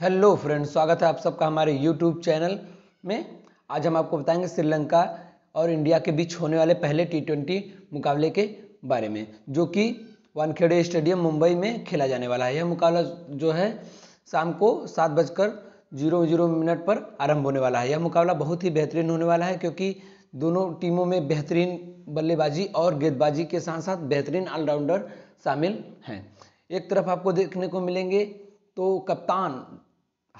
hello friends स्वागत है आप सबका हमारे यूट्यूब चैनल में आज हम आपको बताएंगे श्रीलंका और इंडिया के बीच होने वाले पहले टी ट्वेंटी मुकाबले के बारे में जो कि वानखेड़े स्टेडियम मुंबई में खेला जाने वाला है यह मुकाबला जो है शाम को सात बजकर जीरो जीरो मिनट पर आरंभ होने वाला है यह मुकाबला बहुत ही बेहतरीन होने वाला है क्योंकि दोनों टीमों में बेहतरीन बल्लेबाजी और गेंदबाजी के साथ साथ बेहतरीन ऑलराउंडर शामिल हैं एक तरफ आपको देखने को मिलेंगे तो कप्तान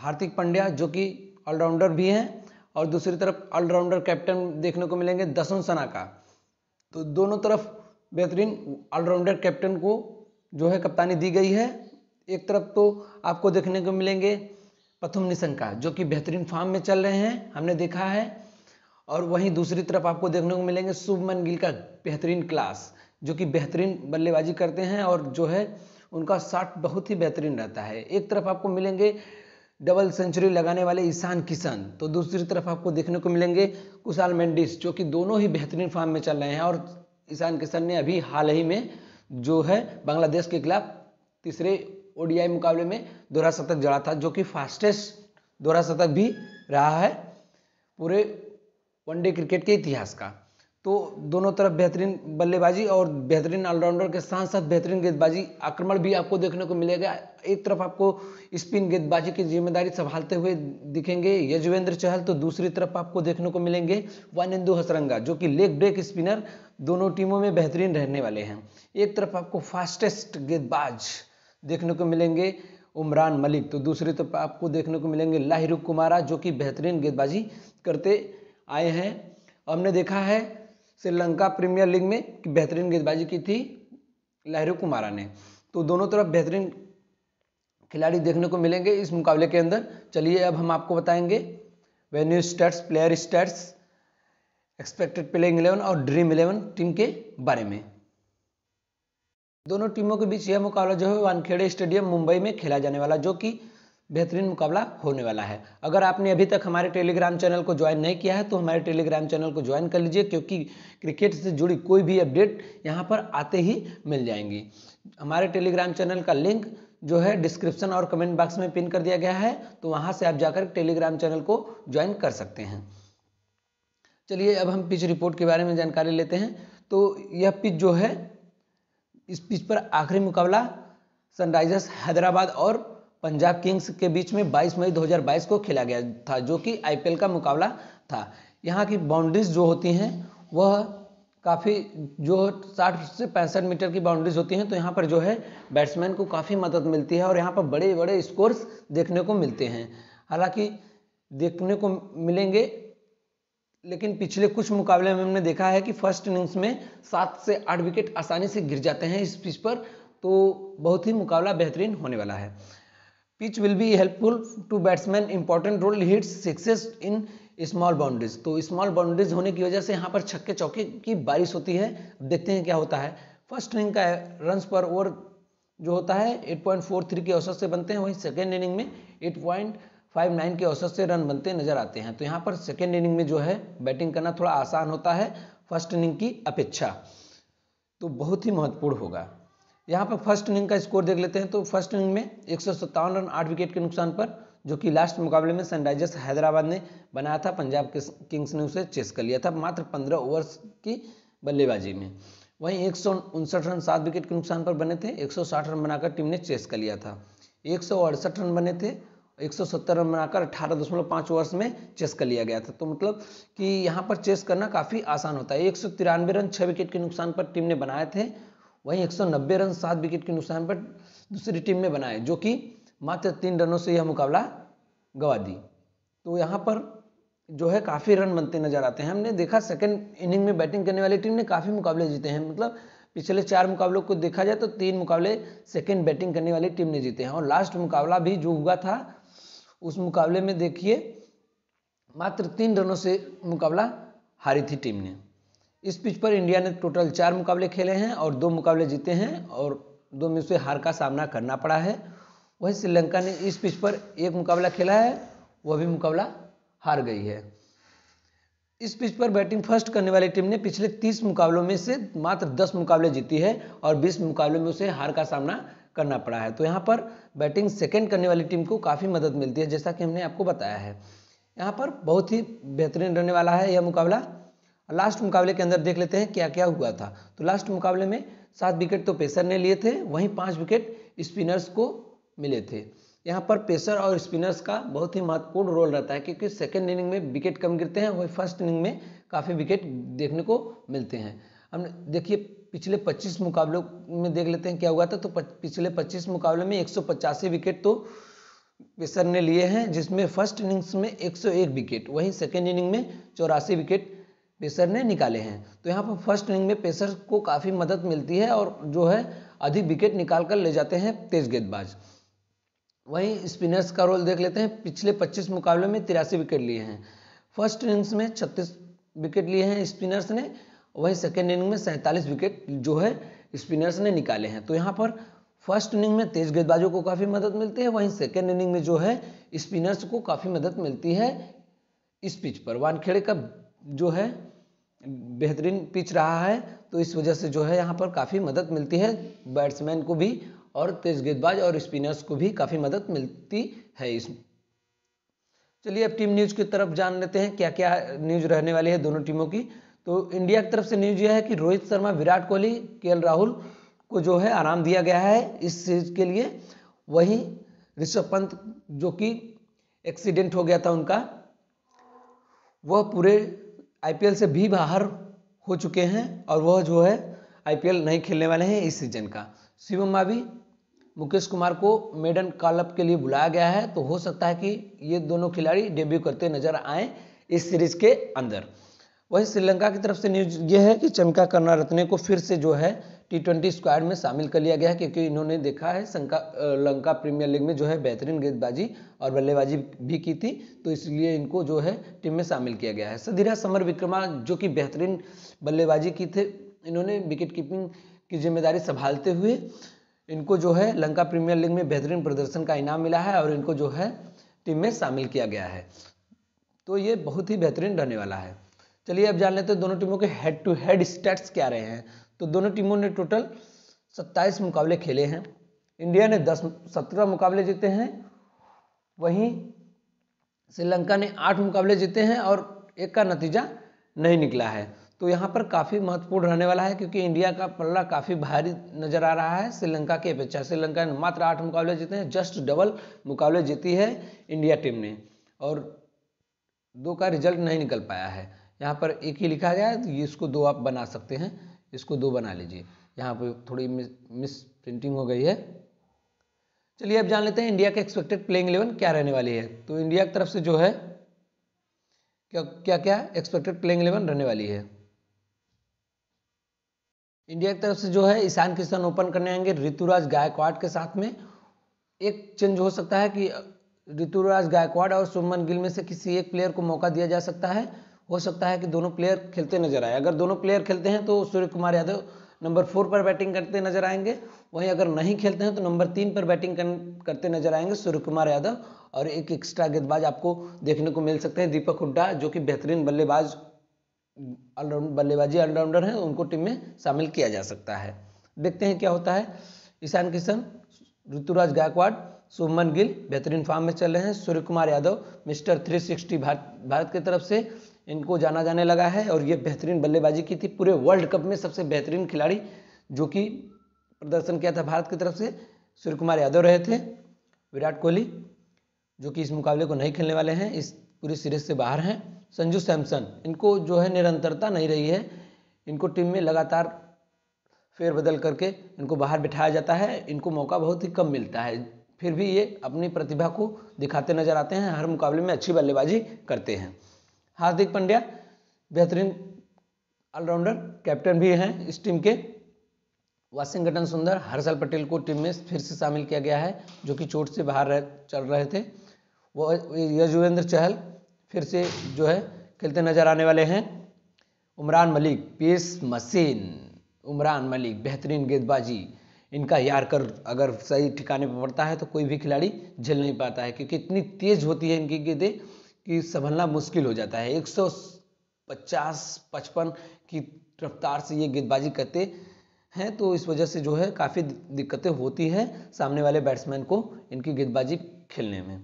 हार्दिक पंड्या जो कि ऑलराउंडर भी हैं और दूसरी तरफ ऑलराउंडर कैप्टन देखने को मिलेंगे सना का तो दोनों तरफ बेहतरीन ऑलराउंडर कैप्टन को जो है कप्तानी दी गई है एक तरफ तो आपको देखने को मिलेंगे प्रथम निशंका जो कि बेहतरीन फॉर्म में चल रहे हैं हमने देखा है और वहीं दूसरी तरफ आपको देखने को मिलेंगे शुभमन गिल का बेहतरीन क्लास जो कि बेहतरीन बल्लेबाजी करते हैं और जो है उनका शॉट बहुत ही बेहतरीन रहता है एक तरफ आपको मिलेंगे डबल सेंचुरी लगाने वाले ईशान किशन तो दूसरी तरफ आपको देखने को मिलेंगे कुशाल मेंडिस जो कि दोनों ही बेहतरीन फॉर्म में चल रहे हैं और ईशान किशन ने अभी हाल ही में जो है बांग्लादेश के खिलाफ तीसरे ओडीआई मुकाबले में दोहरा शतक जड़ा था जो कि फास्टेस्ट दोहरा शतक भी रहा है पूरे वनडे क्रिकेट के इतिहास का तो दोनों तरफ बेहतरीन बल्लेबाजी और बेहतरीन ऑलराउंडर के साथ साथ बेहतरीन गेंदबाजी आक्रमण भी आपको देखने को मिलेगा एक तरफ आपको स्पिन गेंदबाजी की जिम्मेदारी संभालते हुए दिखेंगे यजवेंद्र चहल तो दूसरी तरफ आपको देखने को मिलेंगे वानिंदु हसरंगा जो कि लेग ब्रेक स्पिनर दोनों टीमों में बेहतरीन रहने वाले हैं एक तरफ आपको फास्टेस्ट गेंदबाज देखने को मिलेंगे उमरान मलिक तो दूसरी तरफ आपको देखने को मिलेंगे लाहिरुख कुमारा जो कि बेहतरीन गेंदबाजी करते आए हैं हमने देखा है श्रीलंका प्रीमियर लीग में बेहतरीन गेंदबाजी की थी लहरू कुमारा ने तो दोनों तरफ बेहतरीन खिलाड़ी देखने को मिलेंगे इस मुकाबले के अंदर चलिए अब हम आपको बताएंगे venue stats player stats expected playing eleven और ड्रीम इलेवन टीम के बारे में दोनों टीमों के बीच यह मुकाबला जो है वानखेड़े स्टेडियम मुंबई में खेला जाने वाला जो कि बेहतरीन मुकाबला होने वाला है अगर आपने अभी तक हमारे टेलीग्राम चैनल को ज्वाइन नहीं किया है तो हमारे टेलीग्राम चैनल को ज्वाइन कर लीजिए क्योंकि क्रिकेट से जुड़ी कोई भी अपडेट यहाँ पर आते ही मिल जाएंगी हमारे टेलीग्राम चैनल का लिंक जो है डिस्क्रिप्शन और कमेंट बॉक्स में पिन कर दिया गया है तो वहाँ से आप जाकर टेलीग्राम चैनल को ज्वाइन कर सकते हैं चलिए अब हम पिच रिपोर्ट के बारे में जानकारी लेते हैं तो यह पिच जो है इस पिच पर आखिरी मुकाबला सनराइजर्स हैदराबाद और पंजाब किंग्स के बीच में 22 मई 2022 को खेला गया था जो कि आईपीएल का मुकाबला था यहाँ की बाउंड्रीज जो होती हैं वह काफ़ी जो 60 से पैंसठ मीटर की बाउंड्रीज होती हैं तो यहाँ पर जो है बैट्समैन को काफ़ी मदद मिलती है और यहाँ पर बड़े बड़े स्कोर्स देखने को मिलते हैं हालांकि देखने को मिलेंगे लेकिन पिछले कुछ मुकाबले में हमने देखा है कि फर्स्ट इनिंग्स में सात से आठ विकेट आसानी से गिर जाते हैं इस पिच पर तो बहुत ही मुकाबला बेहतरीन होने वाला है pitch will be helpful to batsman important role hits sixes in small boundaries तो स्मॉल बाउंड्रीज होने की वजह से यहाँ पर छक्के चौके की बारिश होती है देखते हैं क्या होता है फर्स्ट इनिंग का रन पर ओवर जो होता है 8.43 के औसत से बनते हैं वहीं सेकेंड इनिंग में 8.59 के औसत से रन बनते नजर आते हैं तो यहाँ पर सेकेंड इनिंग में जो है बैटिंग करना थोड़ा आसान होता है फर्स्ट इनिंग की अपेक्षा तो बहुत ही महत्वपूर्ण होगा यहाँ पर फर्स्ट इनिंग का स्कोर देख लेते हैं तो फर्स्ट इनिंग में एक रन आठ विकेट के नुकसान पर जो कि लास्ट मुकाबले में सनराइजर्स हैदराबाद ने बनाया था पंजाब किंग्स ने उसे चेस कर लिया था मात्र पंद्रह ओवर्स की बल्लेबाजी में वहीं एक रन सात विकेट के नुकसान पर बने थे 160 रन बनाकर टीम ने चेस कर लिया था एक रन बने थे 170 रन बनाकर अठारह दशमलव पाँच ओवर्स में चेस कर लिया गया था तो मतलब कि यहाँ पर चेस करना काफ़ी आसान होता है एक रन छः विकेट के नुकसान पर टीम ने बनाए थे वहीं एक रन सात विकेट के नुकसान पर दूसरी टीम ने बनाए जो कि मात्र तीन रनों से यह मुकाबला गवा दी तो यहाँ पर जो है काफ़ी रन बनते नजर आते हैं हमने देखा सेकंड इनिंग में बैटिंग करने वाली टीम ने काफ़ी मुकाबले जीते हैं मतलब पिछले चार मुकाबलों को देखा जाए तो तीन मुकाबले सेकंड बैटिंग करने वाली टीम ने जीते हैं और लास्ट मुकाबला भी जो हुआ था उस मुकाबले में देखिए मात्र तीन रनों से मुकाबला हारी थी टीम ने इस पिच पर इंडिया ने टोटल चार मुकाबले खेले हैं और दो मुकाबले जीते हैं और दो में से हार का सामना करना पड़ा है वहीं श्रीलंका ने इस पिच पर एक मुकाबला खेला है वह भी मुकाबला हार गई है इस पिच पर बैटिंग फर्स्ट करने वाली टीम ने पिछले 30 मुकाबलों में से मात्र 10 मुकाबले जीती है और 20 मुकाबलों में उसे हार का सामना करना पड़ा है तो यहाँ पर बैटिंग सेकेंड करने वाली टीम को काफ़ी मदद मिलती है जैसा कि हमने आपको बताया है यहाँ पर बहुत ही बेहतरीन रहने वाला है यह मुकाबला लास्ट मुकाबले के अंदर देख लेते हैं क्या क्या हुआ था तो लास्ट मुकाबले में सात विकेट तो पेसर ने लिए थे वहीं पाँच विकेट स्पिनर्स को मिले थे यहाँ पर पेसर और स्पिनर्स का बहुत ही महत्वपूर्ण रोल रहता है क्योंकि सेकेंड इनिंग में विकेट कम गिरते हैं वहीं फर्स्ट इनिंग में काफ़ी विकेट देखने को मिलते हैं हम देखिए पिछले 25 मुकाबलों में देख लेते हैं क्या हुआ था तो पिछले 25 मुकाबले में एक विकेट तो पेसर ने लिए हैं जिसमें फर्स्ट इनिंग्स में 101 विकेट वहीं सेकेंड इनिंग में चौरासी विकेट पेसर ने निकाले हैं तो यहाँ पर फर्स्ट इनिंग में पेसर को काफ़ी मदद मिलती है और जो है अधिक विकेट निकाल कर ले जाते हैं तेज गेंदबाज वहीं स्पिनर्स का रोल देख लेते हैं पिछले 25 मुकाबले में तिरासी विकेट लिए हैं फर्स्ट इनिंग्स में 36 विकेट लिए हैं स्पिनर्स ने वहीं सेकेंड इनिंग में सैंतालीस विकेट जो है स्पिनर्स ने निकाले हैं तो यहाँ पर फर्स्ट इनिंग में तेज गेंदबाजों को काफ़ी मदद मिलती है वहीं सेकेंड इनिंग में जो है स्पिनर्स को काफ़ी मदद मिलती है इस पिच पर वानखेड़े का जो है बेहतरीन पिच रहा है तो इस वजह से जो है यहाँ पर काफ़ी मदद मिलती है बैट्समैन को भी और तेज गेंदबाज और स्पिनर्स को भी काफ़ी मदद मिलती है इसमें चलिए अब टीम न्यूज़ की तरफ जान लेते हैं क्या क्या न्यूज़ रहने वाली है दोनों टीमों की तो इंडिया की तरफ से न्यूज़ यह है कि रोहित शर्मा विराट कोहली के राहुल को जो है आराम दिया गया है इस चीज़ के लिए वही ऋषभ पंत जो कि एक्सीडेंट हो गया था उनका वह पूरे आईपीएल से भी बाहर हो चुके हैं और वह जो है आईपीएल नहीं खेलने वाले हैं इस सीजन का शिवम भी मुकेश कुमार को मेडन कॉलअप के लिए बुलाया गया है तो हो सकता है कि ये दोनों खिलाड़ी डेब्यू करते नजर आए इस सीरीज के अंदर वहीं श्रीलंका की तरफ से न्यूज ये है कि चमका करना रत्ने को फिर से जो है टी ट्वेंटी स्क्वाड में शामिल कर लिया गया है क्योंकि इन्होंने देखा है संका लंका प्रीमियर लीग में जो है बेहतरीन गेंदबाजी और बल्लेबाजी भी की थी तो इसलिए इनको जो है टीम में शामिल किया गया है सदीरा समर विक्रमा जो कि बेहतरीन बल्लेबाजी की थे इन्होंने विकेट कीपिंग की जिम्मेदारी संभालते हुए इनको जो है लंका प्रीमियर लीग में बेहतरीन प्रदर्शन का इनाम मिला है और इनको जो है टीम में शामिल किया गया है तो ये बहुत ही बेहतरीन रहने वाला है चलिए अब जान लेते हैं दोनों टीमों के हेड टू हेड स्टेट्स क्या रहे हैं तो दोनों टीमों ने टोटल सत्ताईस मुकाबले खेले हैं इंडिया ने दस सत्रह मुकाबले जीते हैं वहीं श्रीलंका ने आठ मुकाबले जीते हैं और एक का नतीजा नहीं निकला है तो यहाँ पर काफ़ी महत्वपूर्ण रहने वाला है क्योंकि इंडिया का पल्ला काफ़ी भारी नजर आ रहा है श्रीलंका के अपेक्षा श्रीलंका ने मात्र आठ मुकाबले जीते हैं जस्ट डबल मुकाबले जीती है इंडिया टीम ने और दो का रिजल्ट नहीं निकल पाया है यहाँ पर एक ही लिखा गया है तो इसको दो आप बना सकते हैं इसको दो बना लीजिए यहाँ पर थोड़ी मिस प्रिंटिंग हो गई है चलिए अब जान लेते हैं इंडिया के एक्सपेक्टेड प्लेइंग इलेवन क्या रहने वाली है तो इंडिया की तरफ से जो है क्या क्या क्या एक्सपेक्टेड प्लेइंग इलेवन रहने वाली है इंडिया की तरफ से जो है ईशान किशन ओपन करने आएंगे ऋतुराज गायकवाड़ के साथ में एक चेंज हो सकता है कि ऋतुराज गायकवाड़ और सुमन गिल में से किसी एक प्लेयर को मौका दिया जा सकता है हो सकता है कि दोनों प्लेयर खेलते नजर आए अगर दोनों प्लेयर खेलते हैं तो सूर्य कुमार यादव नंबर फोर पर बैटिंग करते नजर आएंगे वहीं अगर नहीं खेलते हैं तो नंबर तीन पर बैटिंग करते नजर आएंगे सूर्य कुमार यादव और एक एक्स्ट्रा गेंदबाज आपको देखने को मिल सकते हैं दीपक हुड्डा जो कि बेहतरीन बल्लेबाज ऑलराउंड बल्लेबाजी ऑलराउंडर हैं उनको टीम में शामिल किया जा सकता है देखते हैं क्या होता है ईशान किशन ऋतुराज गायकवाड़ सुमन गिल बेहतरीन फॉर्म में चल रहे हैं सूर्य कुमार यादव मिस्टर 360 भारत भारत की तरफ से इनको जाना जाने लगा है और ये बेहतरीन बल्लेबाजी की थी पूरे वर्ल्ड कप में सबसे बेहतरीन खिलाड़ी जो कि प्रदर्शन किया था भारत की तरफ से सूर्य कुमार यादव रहे थे विराट कोहली जो कि इस मुकाबले को नहीं खेलने वाले हैं इस पूरी सीरीज से बाहर हैं संजू सैमसन इनको जो है निरंतरता नहीं रही है इनको टीम में लगातार फेरबदल करके इनको बाहर बिठाया जाता है इनको मौका बहुत ही कम मिलता है फिर भी ये अपनी प्रतिभा को दिखाते नजर आते हैं हर मुकाबले में अच्छी बल्लेबाजी करते हैं हार्दिक पंड्या बेहतरीन ऑलराउंडर कैप्टन भी हैं इस टीम के वाशिंगटन सुंदर हर्षल पटेल को टीम में फिर से शामिल किया गया है जो कि चोट से बाहर रह चल रहे थे वो यजुवेंद्र चहल फिर से जो है खेलते नजर आने वाले हैं उमरान मलिक पेस मशीन उमरान मलिक बेहतरीन गेंदबाजी इनका यार कर अगर सही ठिकाने पर पड़ता है तो कोई भी खिलाड़ी झेल नहीं पाता है क्योंकि इतनी तेज होती है इनकी गेंदें की संभलना मुश्किल हो जाता है 150 पचपन की रफ्तार से ये गेंदबाजी करते हैं तो इस वजह से जो है काफ़ी दिक्कतें होती है सामने वाले बैट्समैन को इनकी गेंदबाजी खेलने में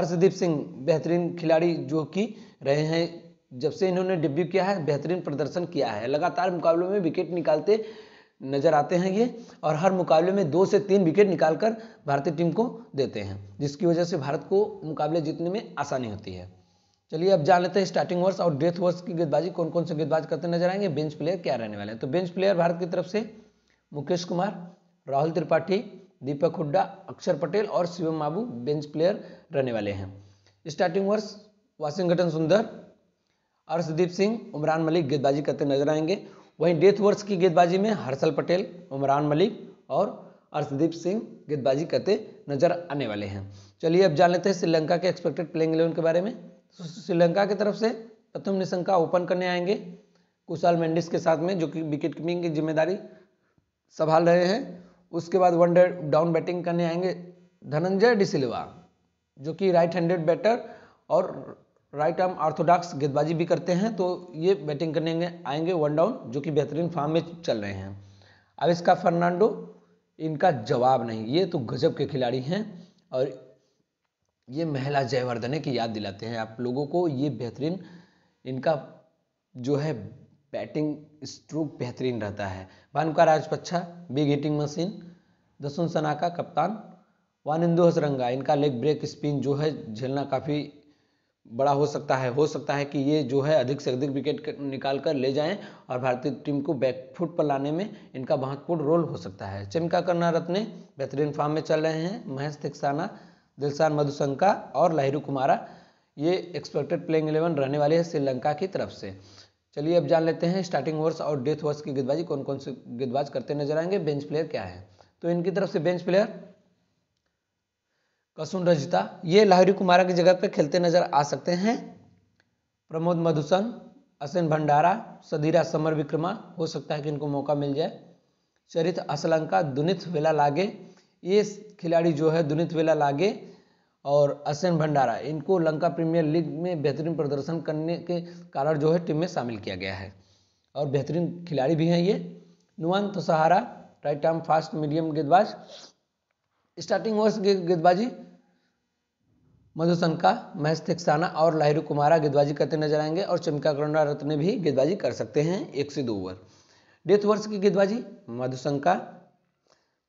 अर्शदीप सिंह बेहतरीन खिलाड़ी जो कि रहे हैं जब से इन्होंने डेब्यू किया है बेहतरीन प्रदर्शन किया है लगातार मुकाबलों में विकेट निकालते नज़र आते हैं ये और हर मुकाबले में दो से तीन विकेट निकालकर भारतीय टीम को देते हैं जिसकी वजह से भारत को मुकाबले जीतने में आसानी होती है चलिए अब जान लेते हैं स्टार्टिंग वर्ष और डेथ वर्ष की गेंदबाजी कौन कौन से गेंदबाज करते नजर आएंगे बेंच प्लेयर क्या रहने वाले हैं तो बेंच प्लेयर भारत की तरफ से मुकेश कुमार राहुल त्रिपाठी दीपक हुड्डा अक्षर पटेल और शिवम बाबू बेंच प्लेयर रहने वाले हैं स्टार्टिंग वर्ष वाशिंगटन सुंदर अर्षदीप सिंह उमरान मलिक गेंदबाजी करते नजर आएंगे वहीं डेथ वर्ष की गेंदबाजी में हर्षल पटेल उमरान मलिक और अर्षदीप सिंह गेंदबाजी करते नजर आने वाले हैं चलिए अब जान लेते हैं श्रीलंका के एक्सपेक्टेड प्लेइंग इलेवन के बारे में श्रीलंका की तरफ से प्रथम निशंका ओपन करने आएंगे कुशाल मेंडिस के साथ में जो कि विकेट कीपिंग की जिम्मेदारी संभाल रहे हैं उसके बाद वन डे डाउन बैटिंग करने आएंगे धनंजय डिसिल्वा जो कि राइट हैंडेड बैटर और राइट आर्म आर्थोडॉक्स गेंदबाजी भी करते हैं तो ये बैटिंग करने आएंगे वन डाउन जो कि बेहतरीन फॉर्म में चल रहे हैं अब इसका फर्नांडो इनका जवाब नहीं ये तो गजब के खिलाड़ी हैं और ये महिला जयवर्धने की याद दिलाते हैं आप लोगों को ये बेहतरीन इनका जो है बैटिंग स्ट्रोक बेहतरीन रहता है Bhanuka Rajapaksa big hitting machine Dasun का कप्तान वानिंदु हसरंगा इनका लेग ब्रेक स्पिन जो है झेलना काफ़ी बड़ा हो सकता है हो सकता है कि ये जो है अधिक से अधिक विकेट निकाल कर ले जाएं और भारतीय टीम को बैकफुट पर लाने में इनका महत्वपूर्ण रोल हो सकता है चमका करना रत्ने बेहतरीन फॉर्म में चल रहे हैं महेश तिक्साना दिलशान मधुशंका और लहरू कुमारा ये एक्सपेक्टेड प्लेइंग इलेवन रहने वाले हैं श्रीलंका की तरफ से चलिए अब जान लेते हैं स्टार्टिंग ओवर्स और डेथ ओवर्स की गेंदबाजी कौन कौन से गेंदबाज करते नजर आएंगे बेंच प्लेयर क्या है तो इनकी तरफ से बेंच प्लेयर कसुन रजिता ये लाहरी कुमारा की जगह पर खेलते नजर आ सकते हैं प्रमोद मधुसन असिन भंडारा सदीरा समर विक्रमा हो सकता है कि इनको मौका मिल जाए चरित असलंका दुनित वेला लागे ये खिलाड़ी जो है दुनित वेला लागे और असन भंडारा इनको लंका प्रीमियर लीग में बेहतरीन प्रदर्शन करने के कारण जो है टीम में शामिल किया गया है और बेहतरीन खिलाड़ी भी हैं ये नुमान तो सहारा राइट आर्म फास्ट मीडियम गेंदबाज स्टार्टिंग वर्ष गेंदबाजी मधुसन का महेश तेक्साना और लाहिरू कुमारा गेंदबाजी करते नजर आएंगे और चमका करुणा रत्न भी गेंदबाजी कर सकते हैं एक से दो ओवर डेथ वर्ष की गेंदबाजी मधुसंका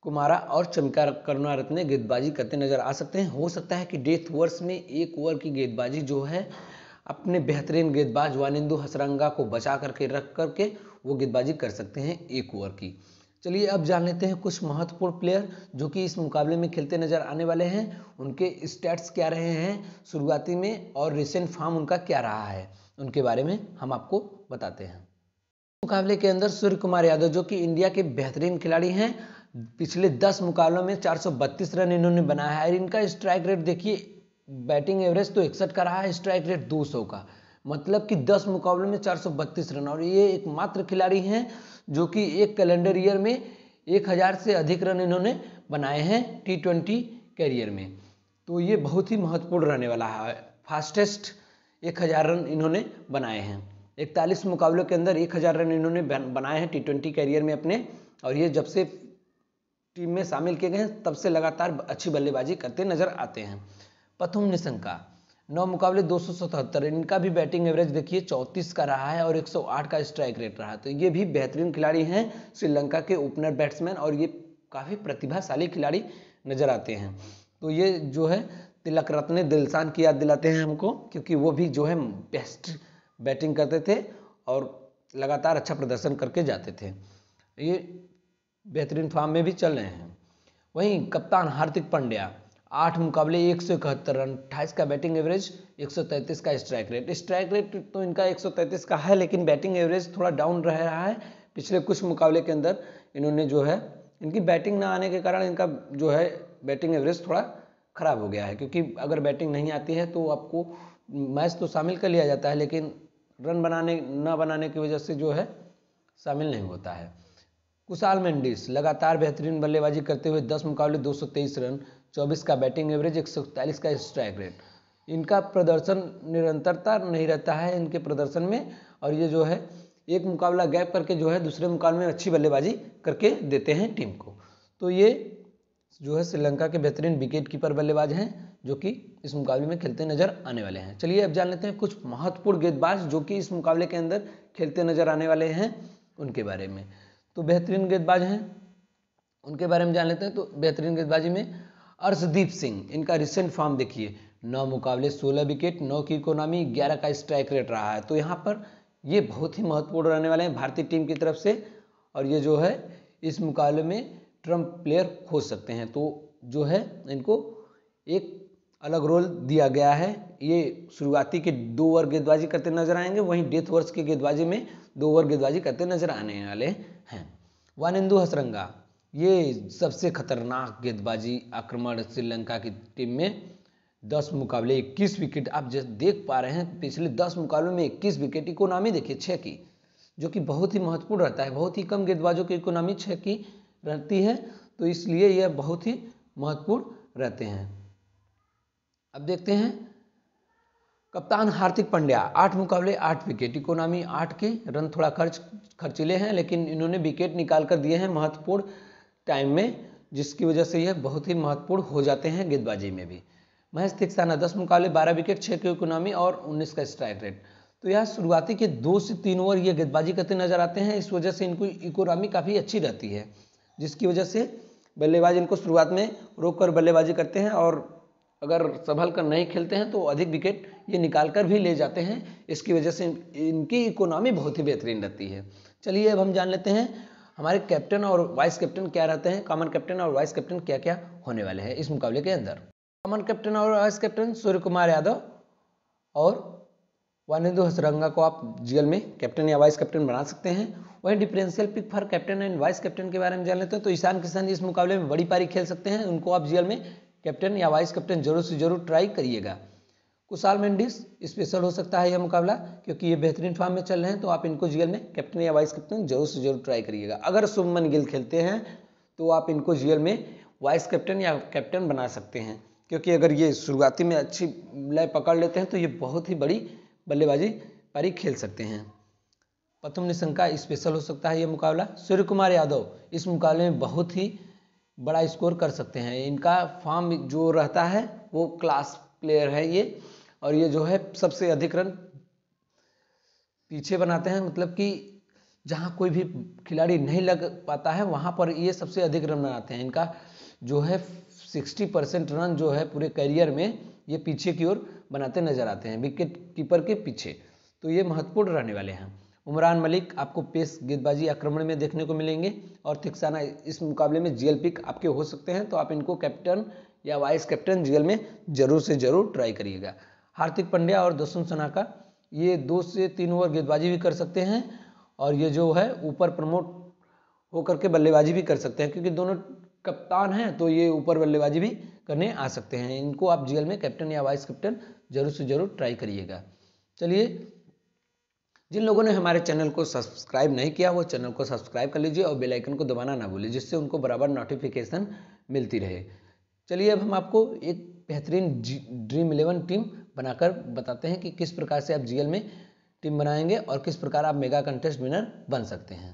कुमारा और चमका करुणारत्न गेंदबाजी करते नजर आ सकते हैं हो सकता है कि डेथ ओवर्स में एक ओवर की गेंदबाजी जो है अपने बेहतरीन गेंदबाज वानिंदु हसरंगा को बचा करके रख करके वो गेंदबाजी कर सकते हैं एक ओवर की चलिए अब जान लेते हैं कुछ महत्वपूर्ण प्लेयर जो कि इस मुकाबले में खेलते नजर आने वाले हैं उनके स्टैट्स क्या रहे हैं शुरुआती में और रिसेंट फॉर्म उनका क्या रहा है उनके बारे में हम आपको बताते हैं मुकाबले के अंदर सूर्य कुमार यादव जो कि इंडिया के बेहतरीन खिलाड़ी हैं पिछले दस मुकाबलों में 432 रन इन्होंने बनाया है इनका स्ट्राइक रेट देखिए बैटिंग एवरेज तो इकसठ का रहा है स्ट्राइक रेट 200 का मतलब कि 10 मुकाबलों में 432 रन और ये एकमात्र खिलाड़ी हैं जो कि एक कैलेंडर ईयर में 1000 से अधिक रन इन्होंने बनाए हैं टी ट्वेंटी कैरियर में तो ये बहुत ही महत्वपूर्ण रहने वाला है फास्टेस्ट एक रन इन्होंने बनाए हैं इकतालीस मुकाबलों के अंदर हजार रन इन्होंने बनाए हैं टी ट्वेंटी कैरियर में अपने और ये जब से टीम में शामिल किए गए हैं तब से लगातार अच्छी बल्लेबाजी करते नजर आते हैं प्रथम निशंका नौ मुकाबले दो इनका भी बैटिंग एवरेज देखिए 34 का रहा है और 108 का स्ट्राइक रेट रहा तो ये भी बेहतरीन खिलाड़ी हैं श्रीलंका के ओपनर बैट्समैन और ये काफ़ी प्रतिभाशाली खिलाड़ी नजर आते हैं तो ये जो है तिलक रत्न दिलसान की याद दिलाते हैं हमको क्योंकि वो भी जो है बेस्ट बैटिंग करते थे और लगातार अच्छा प्रदर्शन करके जाते थे ये बेहतरीन फॉर्म में भी चल रहे हैं वहीं कप्तान हार्दिक पांड्या आठ मुकाबले एक सौ इकहत्तर रन अट्ठाईस का बैटिंग एवरेज एक सौ तैंतीस का स्ट्राइक रेट स्ट्राइक रेट तो इनका एक सौ तैंतीस का है लेकिन बैटिंग एवरेज थोड़ा डाउन रह रहा है पिछले कुछ मुकाबले के अंदर इन्होंने जो है इनकी बैटिंग ना आने के कारण इनका जो है बैटिंग एवरेज थोड़ा ख़राब हो गया है क्योंकि अगर बैटिंग नहीं आती है तो आपको मैच तो शामिल कर लिया जाता है लेकिन रन बनाने ना बनाने की वजह से जो है शामिल नहीं होता है कुशाल मेंडिस लगातार बेहतरीन बल्लेबाजी करते हुए 10 मुकाबले 223 रन 24 का बैटिंग एवरेज एक का स्ट्राइक रेट इनका प्रदर्शन निरंतरता नहीं रहता है इनके प्रदर्शन में और ये जो है एक मुकाबला गैप करके जो है दूसरे मुकाबले में अच्छी बल्लेबाजी करके देते हैं टीम को तो ये जो है श्रीलंका के बेहतरीन विकेट कीपर बल्लेबाज हैं जो कि इस मुकाबले में खेलते नजर आने वाले हैं चलिए अब जान लेते हैं कुछ महत्वपूर्ण गेंदबाज जो कि इस मुकाबले के अंदर खेलते नजर आने वाले हैं उनके बारे में तो बेहतरीन गेंदबाज हैं उनके बारे में जान लेते हैं तो बेहतरीन गेंदबाजी में अर्शदीप सिंह इनका रिसेंट फॉर्म देखिए नौ मुकाबले सोलह विकेट नौ की इकोनॉमी ग्यारह का स्ट्राइक रेट रहा है तो यहाँ पर ये बहुत ही महत्वपूर्ण रहने वाले हैं भारतीय टीम की तरफ से और ये जो है इस मुकाबले में ट्रंप प्लेयर हो सकते हैं तो जो है इनको एक अलग रोल दिया गया है ये शुरुआती के दो ओवर गेंदबाजी करते नजर आएंगे वहीं डेथ वर्ष के गेंदबाजी में दो ओवर गेंदबाजी करते नजर आने वाले हैं हैं वानिंदु हसरंगा ये सबसे खतरनाक गेंदबाजी आक्रमण श्रीलंका की टीम में दस मुकाबले इक्कीस विकेट आप जैसे देख पा रहे हैं पिछले दस मुकाबलों में इक्कीस विकेट इकोनॉमी देखिए छः की जो कि बहुत ही महत्वपूर्ण रहता है बहुत ही कम गेंदबाजों की इकोनॉमी छः की रहती है तो इसलिए यह बहुत ही महत्वपूर्ण रहते हैं अब देखते हैं कप्तान हार्दिक पांड्या आठ मुकाबले आठ विकेट इकोनॉमी आठ के रन थोड़ा खर्च खर्चीले हैं लेकिन इन्होंने विकेट निकाल कर दिए हैं महत्वपूर्ण टाइम में जिसकी वजह से यह बहुत ही महत्वपूर्ण हो जाते हैं गेंदबाजी में भी महेश तिक्साना दस मुकाबले बारह विकेट छः के इकोनॉमी और उन्नीस का स्ट्राइक रेट तो यह शुरुआती के दो से तीन ओवर ये गेंदबाजी करते नजर आते हैं इस वजह से इनको इकोनॉमी काफ़ी अच्छी रहती है जिसकी वजह से बल्लेबाज इनको शुरुआत में रोक कर बल्लेबाजी करते हैं और अगर संभल कर नहीं खेलते हैं तो अधिक विकेट ये निकाल कर भी ले जाते हैं इसकी वजह से इनकी इकोनॉमी बहुत ही बेहतरीन रहती है चलिए अब हम जान लेते हैं हमारे कैप्टन और वाइस कैप्टन क्या रहते हैं कॉमन कैप्टन और वाइस कैप्टन क्या क्या होने वाले हैं इस मुकाबले के अंदर कॉमन कैप्टन और वाइस कैप्टन सूर्य कुमार यादव और वानिंदु हसरंगा को आप जीएल में कैप्टन या वाइस कैप्टन बना सकते हैं वहीं differential pick for captain and vice captain के बारे में जान लेते हैं तो ईशान किशन इस मुकाबले में बड़ी पारी खेल सकते हैं उनको आप जीएल में कैप्टन या वाइस कैप्टन जरूर से जरूर ट्राई करिएगा कुशाल मेंडिस स्पेशल हो सकता है यह मुकाबला क्योंकि ये बेहतरीन फॉर्म में चल रहे हैं तो आप इनको जीएल में कैप्टन या वाइस कैप्टन जरूर से जरूर ट्राई करिएगा अगर सुमन गिल खेलते हैं तो आप इनको जीएल में वाइस कैप्टन या कैप्टन बना सकते हैं क्योंकि अगर ये शुरुआती में अच्छी लय पकड़ लेते हैं तो ये बहुत ही बड़ी बल्लेबाजी पारी खेल सकते हैं प्रथम निशंका स्पेशल हो सकता है ये मुकाबला सूर्य कुमार यादव इस मुकाबले में बहुत ही बड़ा स्कोर कर सकते हैं इनका फॉर्म जो रहता है वो क्लास प्लेयर है ये और ये जो है सबसे अधिक रन पीछे बनाते हैं मतलब कि जहाँ कोई भी खिलाड़ी नहीं लग पाता है वहाँ पर ये सबसे अधिक रन बनाते हैं इनका जो है 60 परसेंट रन जो है पूरे करियर में ये पीछे की ओर बनाते नजर आते हैं विकेट कीपर के पीछे तो ये महत्वपूर्ण रहने वाले हैं उमरान मलिक आपको पेस गेंदबाजी आक्रमण में देखने को मिलेंगे और थिक्साना इस मुकाबले में जीएल पिक आपके हो सकते हैं तो आप इनको कैप्टन या वाइस कैप्टन जीएल में जरूर से जरूर ट्राई करिएगा हार्दिक पंड्या और दसुन सनाका ये दो से तीन ओवर गेंदबाजी भी कर सकते हैं और ये जो है ऊपर प्रमोट होकर के बल्लेबाजी भी कर सकते हैं क्योंकि दोनों कप्तान हैं तो ये ऊपर बल्लेबाजी भी करने आ सकते हैं इनको आप जीएल में कैप्टन या वाइस कैप्टन जरूर से जरूर ट्राई करिएगा चलिए जिन लोगों ने हमारे चैनल को सब्सक्राइब नहीं किया वो चैनल को सब्सक्राइब कर लीजिए और बेल आइकन को दबाना ना भूलिए जिससे उनको बराबर नोटिफिकेशन मिलती रहे चलिए अब हम आपको एक बेहतरीन ड्रीम इलेवन टीम बनाकर बताते हैं कि किस प्रकार से आप जी में टीम बनाएंगे और किस प्रकार आप मेगा कंटेस्ट विनर बन सकते हैं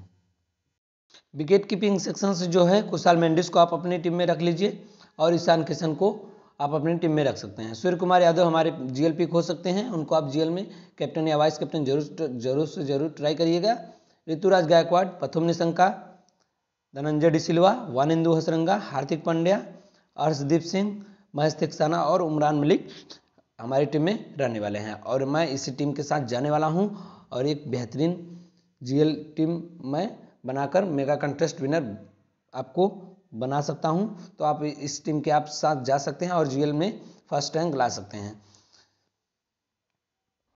विकेट कीपिंग सेक्शन से जो है कुशाल मेंडिस को आप अपनी टीम में रख लीजिए और ईशान किशन को आप अपनी टीम में रख सकते हैं सूर्य कुमार यादव हमारे जीएल पिक हो सकते हैं उनको आप जीएल में कैप्टन या वाइस कैप्टन जरूर जरूर से जरूर ट्राई करिएगा ऋतुराज गायकवाड़ प्रथम निशंका धनंजय डिसिल्वा वानिंदु हसरंगा हार्दिक पांड्या हर्षदीप सिंह महेश तेक्साना और उमरान मलिक हमारी टीम में रहने वाले हैं और मैं इसी टीम के साथ जाने वाला हूँ और एक बेहतरीन जीएल टीम मैं बनाकर मेगा कंटेस्ट विनर आपको बना सकता हूँ तो आप इस टीम के आप साथ जा सकते हैं और जीएल में फर्स्ट रैंक ला सकते हैं